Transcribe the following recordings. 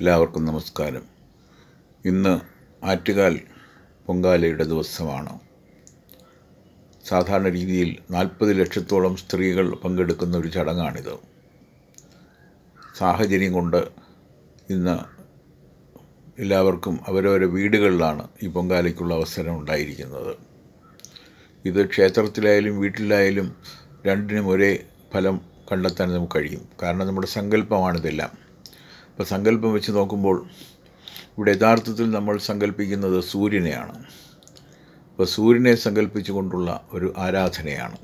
എല്ലാവർക്കും നമസ്കാരം ഇന്ന് ആറ്റുകാൽ പൊങ്കാലയുടെ ദിവസമാണ് സാധാരണ രീതിയിൽ നാൽപ്പത് ലക്ഷത്തോളം സ്ത്രീകൾ പങ്കെടുക്കുന്ന ഒരു ചടങ്ങാണിത് സാഹചര്യം കൊണ്ട് ഇന്ന് എല്ലാവർക്കും അവരവരെ വീടുകളിലാണ് ഈ പൊങ്കാലയ്ക്കുള്ള അവസരം ഉണ്ടായിരിക്കുന്നത് ഇത് ക്ഷേത്രത്തിലായാലും വീട്ടിലായാലും രണ്ടിനും ഒരേ ഫലം കണ്ടെത്താൻ നമുക്ക് കഴിയും കാരണം നമ്മുടെ സങ്കല്പമാണിതെല്ലാം ഇപ്പോൾ സങ്കല്പം വെച്ച് നോക്കുമ്പോൾ ഇവിടെ യഥാർത്ഥത്തിൽ നമ്മൾ സങ്കല്പിക്കുന്നത് സൂര്യനെയാണ് അപ്പോൾ സൂര്യനെ സങ്കല്പിച്ചുകൊണ്ടുള്ള ഒരു ആരാധനയാണ്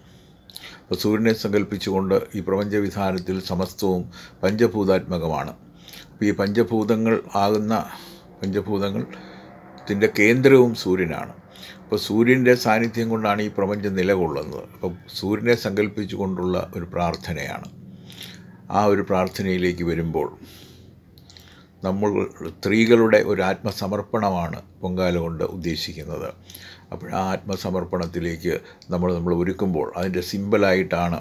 അപ്പോൾ സൂര്യനെ സങ്കല്പിച്ചുകൊണ്ട് ഈ പ്രപഞ്ചവിധാനത്തിൽ സമസ്തവും പഞ്ചഭൂതാത്മകമാണ് അപ്പോൾ ഈ പഞ്ചഭൂതങ്ങൾ ആകുന്ന പഞ്ചഭൂതങ്ങൾ ത്തിൻ്റെ കേന്ദ്രവും സൂര്യനാണ് അപ്പോൾ സൂര്യൻ്റെ സാന്നിധ്യം കൊണ്ടാണ് ഈ പ്രപഞ്ചം നിലകൊള്ളുന്നത് അപ്പോൾ സൂര്യനെ സങ്കല്പിച്ചുകൊണ്ടുള്ള ഒരു പ്രാർത്ഥനയാണ് ആ ഒരു പ്രാർത്ഥനയിലേക്ക് വരുമ്പോൾ നമ്മൾ സ്ത്രീകളുടെ ഒരു ആത്മസമർപ്പണമാണ് പൊങ്കാല കൊണ്ട് ഉദ്ദേശിക്കുന്നത് അപ്പോൾ ആ ആത്മസമർപ്പണത്തിലേക്ക് നമ്മൾ നമ്മൾ ഒരുക്കുമ്പോൾ അതിൻ്റെ സിമ്പിളായിട്ടാണ്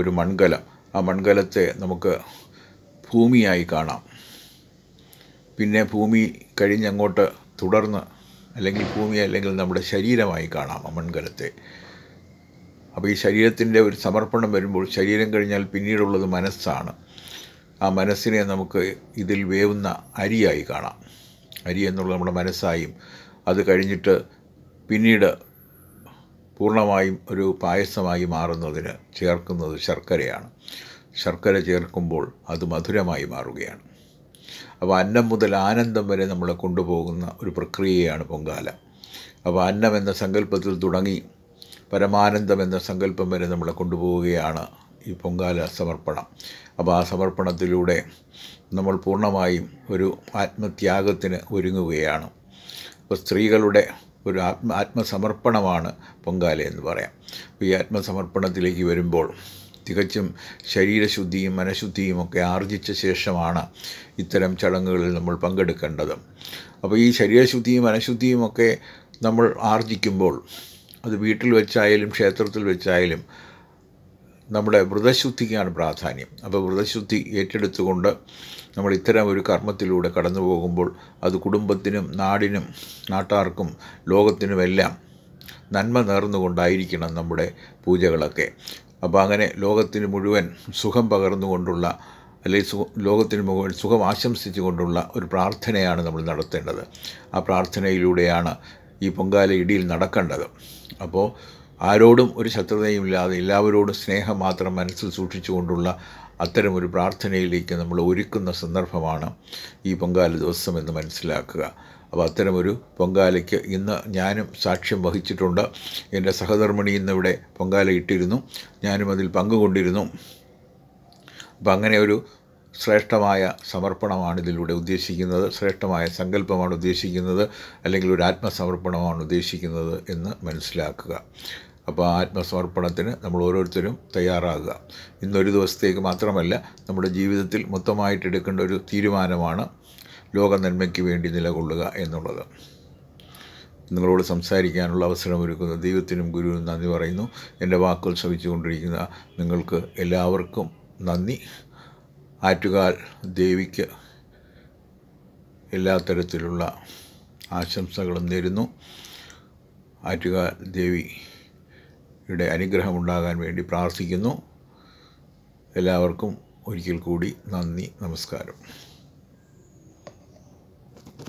ഒരു മൺകലം ആ മൺകലത്തെ നമുക്ക് ഭൂമിയായി കാണാം പിന്നെ ഭൂമി കഴിഞ്ഞങ്ങോട്ട് തുടർന്ന് അല്ലെങ്കിൽ ഭൂമി അല്ലെങ്കിൽ നമ്മുടെ ശരീരമായി കാണാം ആ മൺകലത്തെ അപ്പോൾ ഈ ശരീരത്തിൻ്റെ ഒരു സമർപ്പണം വരുമ്പോൾ ശരീരം കഴിഞ്ഞാൽ പിന്നീടുള്ളത് മനസ്സാണ് ആ മനസ്സിനെ നമുക്ക് ഇതിൽ വേവുന്ന അരിയായി കാണാം അരി എന്നുള്ള നമ്മുടെ മനസ്സായും അത് കഴിഞ്ഞിട്ട് പിന്നീട് പൂർണ്ണമായും ഒരു പായസമായി മാറുന്നതിന് ചേർക്കുന്നത് ശർക്കരയാണ് ശർക്കര ചേർക്കുമ്പോൾ അത് മധുരമായി മാറുകയാണ് അപ്പോൾ അന്നം മുതൽ ആനന്ദം വരെ നമ്മളെ കൊണ്ടുപോകുന്ന ഒരു പ്രക്രിയയാണ് പൊങ്കാല അപ്പോൾ അന്നം എന്ന സങ്കല്പത്തിൽ തുടങ്ങി പരമാനന്ദം എന്ന സങ്കല്പം വരെ നമ്മളെ കൊണ്ടുപോവുകയാണ് ഈ പൊങ്കാല സമർപ്പണം അപ്പോൾ ആ സമർപ്പണത്തിലൂടെ നമ്മൾ പൂർണ്ണമായും ഒരു ആത്മത്യാഗത്തിന് ഒരുങ്ങുകയാണ് അപ്പോൾ സ്ത്രീകളുടെ ഒരു ആത്മ ആത്മസമർപ്പണമാണ് പൊങ്കാല എന്ന് പറയാം ഈ ആത്മസമർപ്പണത്തിലേക്ക് വരുമ്പോൾ തികച്ചും ശരീരശുദ്ധിയും മനഃശുദ്ധിയും ഒക്കെ ആർജിച്ച ശേഷമാണ് ഇത്തരം ചടങ്ങുകളിൽ നമ്മൾ പങ്കെടുക്കേണ്ടത് അപ്പോൾ ഈ ശരീരശുദ്ധിയും മനഃശുദ്ധിയും ഒക്കെ നമ്മൾ ആർജിക്കുമ്പോൾ അത് വീട്ടിൽ വെച്ചായാലും ക്ഷേത്രത്തിൽ വെച്ചായാലും നമ്മുടെ വ്രതശുദ്ധിക്കാണ് പ്രാധാന്യം അപ്പോൾ വ്രതശുദ്ധി ഏറ്റെടുത്തുകൊണ്ട് നമ്മൾ ഇത്തരം ഒരു കർമ്മത്തിലൂടെ കടന്നു പോകുമ്പോൾ അത് കുടുംബത്തിനും നാടിനും നാട്ടാർക്കും ലോകത്തിനുമെല്ലാം നന്മ നേർന്നുകൊണ്ടായിരിക്കണം നമ്മുടെ പൂജകളൊക്കെ അപ്പോൾ അങ്ങനെ ലോകത്തിന് മുഴുവൻ സുഖം പകർന്നുകൊണ്ടുള്ള അല്ലെങ്കിൽ സുഖ ലോകത്തിന് മുഴുവൻ സുഖം ആശംസിച്ചുകൊണ്ടുള്ള ഒരു പ്രാർത്ഥനയാണ് നമ്മൾ നടത്തേണ്ടത് ആ പ്രാർത്ഥനയിലൂടെയാണ് ഈ പൊങ്കാല ഇടിയിൽ നടക്കേണ്ടത് അപ്പോൾ ആരോടും ഒരു ശത്രുതയും ഇല്ലാതെ എല്ലാവരോടും സ്നേഹം മാത്രം മനസ്സിൽ സൂക്ഷിച്ചുകൊണ്ടുള്ള അത്തരമൊരു പ്രാർത്ഥനയിലേക്ക് നമ്മൾ ഒരുക്കുന്ന സന്ദർഭമാണ് ഈ പൊങ്കാല ദിവസം എന്ന് മനസ്സിലാക്കുക അപ്പോൾ അത്തരമൊരു പൊങ്കാലയ്ക്ക് ഇന്ന് ഞാനും സാക്ഷ്യം വഹിച്ചിട്ടുണ്ട് എൻ്റെ സഹധർമ്മിണി ഇന്നിവിടെ പൊങ്കാല ഇട്ടിരുന്നു ഞാനും അതിൽ പങ്കുകൊണ്ടിരുന്നു അപ്പം അങ്ങനെ ഒരു ശ്രേഷ്ഠമായ സമർപ്പണമാണ് ഇതിലൂടെ ഉദ്ദേശിക്കുന്നത് ശ്രേഷ്ഠമായ സങ്കല്പമാണ് ഉദ്ദേശിക്കുന്നത് അല്ലെങ്കിൽ ഒരു ആത്മസമർപ്പണമാണ് ഉദ്ദേശിക്കുന്നത് എന്ന് മനസ്സിലാക്കുക അപ്പോൾ ആത്മസമർപ്പണത്തിന് നമ്മൾ ഓരോരുത്തരും തയ്യാറാകുക ഇന്നൊരു ദിവസത്തേക്ക് മാത്രമല്ല നമ്മുടെ ജീവിതത്തിൽ മൊത്തമായിട്ട് എടുക്കേണ്ട ഒരു തീരുമാനമാണ് ലോക നന്മയ്ക്ക് വേണ്ടി നിലകൊള്ളുക എന്നുള്ളത് നിങ്ങളോട് സംസാരിക്കാനുള്ള ഒരുക്കുന്ന ദൈവത്തിനും ഗുരുവിനും നന്ദി പറയുന്നു എൻ്റെ വാക്കുകൾ ശ്രമിച്ചുകൊണ്ടിരിക്കുന്ന നിങ്ങൾക്ക് എല്ലാവർക്കും നന്ദി ആറ്റുകാൽ ദേവിക്ക് എല്ലാ തരത്തിലുള്ള ആശംസകളും നേരുന്നു ആറ്റുകാൽ ദേവിയുടെ അനുഗ്രഹമുണ്ടാകാൻ വേണ്ടി പ്രാർത്ഥിക്കുന്നു എല്ലാവർക്കും ഒരിക്കൽ കൂടി നന്ദി നമസ്കാരം